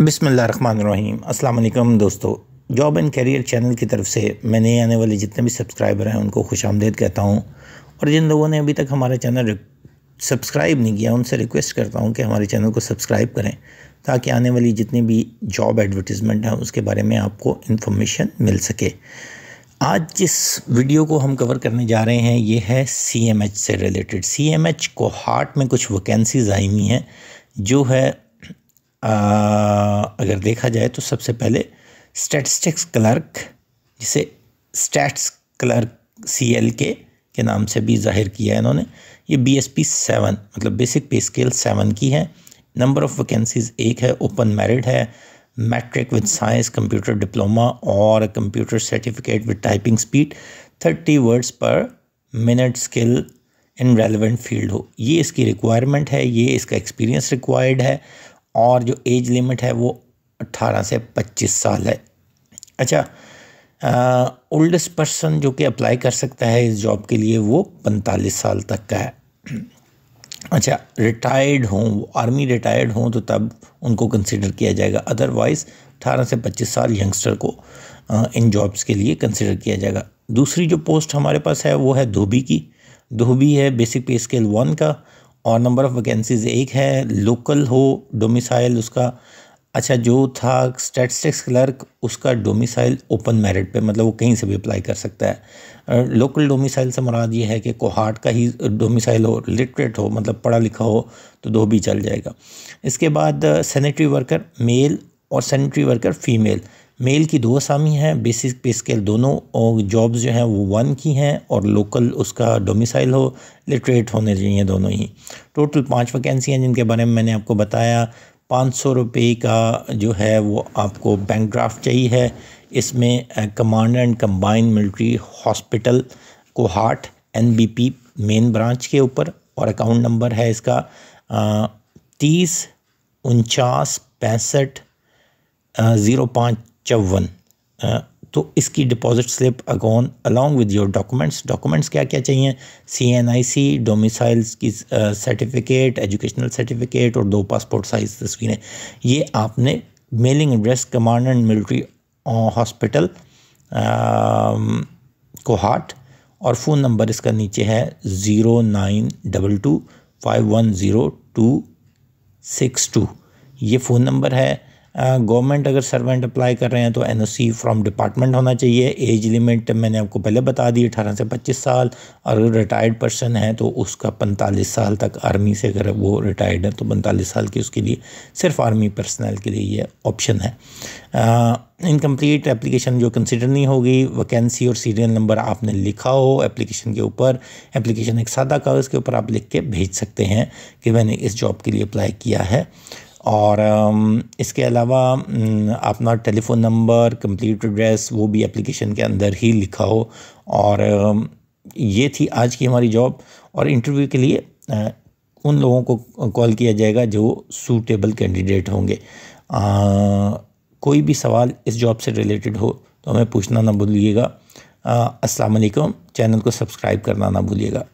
बिसमीम अल्लाम दोस्तों जॉब एंड करियर चैनल की तरफ से मैं नए आने वाले जितने भी सब्सक्राइबर हैं उनको खुश आमदेद कहता हूँ और जिन लोगों ने अभी तक हमारा चैनल सब्सक्राइब नहीं किया उनसे रिक्वेस्ट करता हूँ कि हमारे चैनल को सब्सक्राइब करें ताकि आने वाली जितनी भी जॉब एडवर्टीज़मेंट हैं उसके बारे में आपको इन्फॉर्मेशन मिल सके आज जिस वीडियो को हम कवर करने जा रहे हैं ये है सी से रिलेटेड सी एम एच को हार्ट में कुछ वैकेंसीज़ आई हुई हैं जो है अगर देखा जाए तो सबसे पहले स्टैटिस्टिक्स क्लर्क जिसे stats clerk C L K के नाम से भी जाहिर किया है इन्होंने ये बी एस पी सेवन मतलब बेसिक पे स्केल सेवन की है नंबर ऑफ़ वैकेंसीज एक है ओपन मेरिट है matric with science computer diploma और computer certificate with typing speed thirty words per minute skill in relevant field हो ये इसकी रिक्वायरमेंट है ये इसका एक्सपीरियंस रिक्वायर्ड है और जो एज लिमिट है वो 18 से 25 साल है अच्छा ओल्डेस्ट पर्सन जो कि अप्लाई कर सकता है इस जॉब के लिए वो 45 साल तक का है अच्छा रिटायर्ड हों आर्मी रिटायर्ड हों तो तब उनको कंसिडर किया जाएगा अदरवाइज़ 18 से 25 साल यंगस्टर को इन जॉब्स के लिए कंसिडर किया जाएगा दूसरी जो पोस्ट हमारे पास है वो है धोबी की धोबी है बेसिक पे स्केल वन का और नंबर ऑफ़ वैकेंसीज़ एक है लोकल हो डोमिसाइल उसका अच्छा जो था स्टैटिस्टिक्स क्लर्क उसका डोमिसाइल ओपन मेरिट पे मतलब वो कहीं से भी अप्लाई कर सकता है लोकल डोमिसाइल से मुराद ये है कि कोहाट का ही डोमिसाइल हो लिटरेट हो मतलब पढ़ा लिखा हो तो दो भी चल जाएगा इसके बाद सैनिटरी वर्कर मेल और सैनिटरी वर्कर फीमेल मेल की दो असामी हैं बेसिक पे स्केल दोनों जॉब्स जो हैं वो वन की हैं और लोकल उसका डोमिसाइल हो लिटरेट होने चाहिए दोनों ही टोटल पाँच वैकेंसी हैं जिनके बारे में मैंने आपको बताया पाँच सौ रुपये का जो है वो आपको बैंक ड्राफ्ट चाहिए है इसमें commander and combined military hospital Kohat N B P main branch के ऊपर और अकाउंट नंबर है इसका तीस उनचास पैंसठ ज़ीरो पाँच चौवन तो इसकी deposit slip against along with your documents documents क्या क्या चाहिए C N I C domiciles की सर्टिफिकेट एजुकेशनल सर्टिफिकेट और दो पासपोर्ट साइज तस्वीरें ये आपने mailing address command and military hospital Kohat और फ़ोन नंबर इसका नीचे है zero nine double two five one zero two six two ये फ़ोन नंबर है गवर्नमेंट अगर सर्वेंट अप्लाई कर रहे हैं तो एनओसी फ्रॉम डिपार्टमेंट होना चाहिए एज लिमिट मैंने आपको पहले बता दी अठारह से पच्चीस साल और रिटायर्ड पर्सन है तो उसका पैंतालीस साल तक आर्मी से अगर वो रिटायर्ड है तो पैंतालीस साल की उसके लिए सिर्फ आर्मी पर्सनल के लिए ये ऑप्शन है इनकम्प्लीट एप्लीकेशन जो कंसिडर नहीं होगी वैकेंसी और सीरियल नंबर आपने लिखा हो एप्लीकेशन के ऊपर एप्लीकेशन एक सादा कागज़ के ऊपर आप लिख के भेज सकते हैं कि मैंने इस जॉब के लिए अप्लाई किया है और um, इसके अलावा अपना टेलीफ़ोन नंबर कंप्लीट एड्रेस वो भी एप्लीकेशन के अंदर ही लिखा हो और um, ये थी आज की हमारी जॉब और इंटरव्यू के लिए उन लोगों को कॉल किया जाएगा जो सूटेबल कैंडिडेट होंगे आ, कोई भी सवाल इस जॉब से रिलेटेड हो तो हमें पूछना ना भूलिएगा अस्सलाम वालेकुम चैनल को सब्सक्राइब करना ना भूलिएगा